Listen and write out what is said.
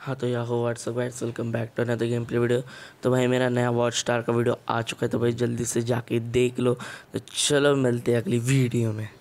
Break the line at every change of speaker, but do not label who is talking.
हाँ तो यहाँ हो what's up guys welcome back to another game play video तो भाई मेरा नया वॉच स्टार का वीडियो आ चुका है तो भाई जल्दी से जाके देख लो तो चलो मिलते हैं अगली वीडियो में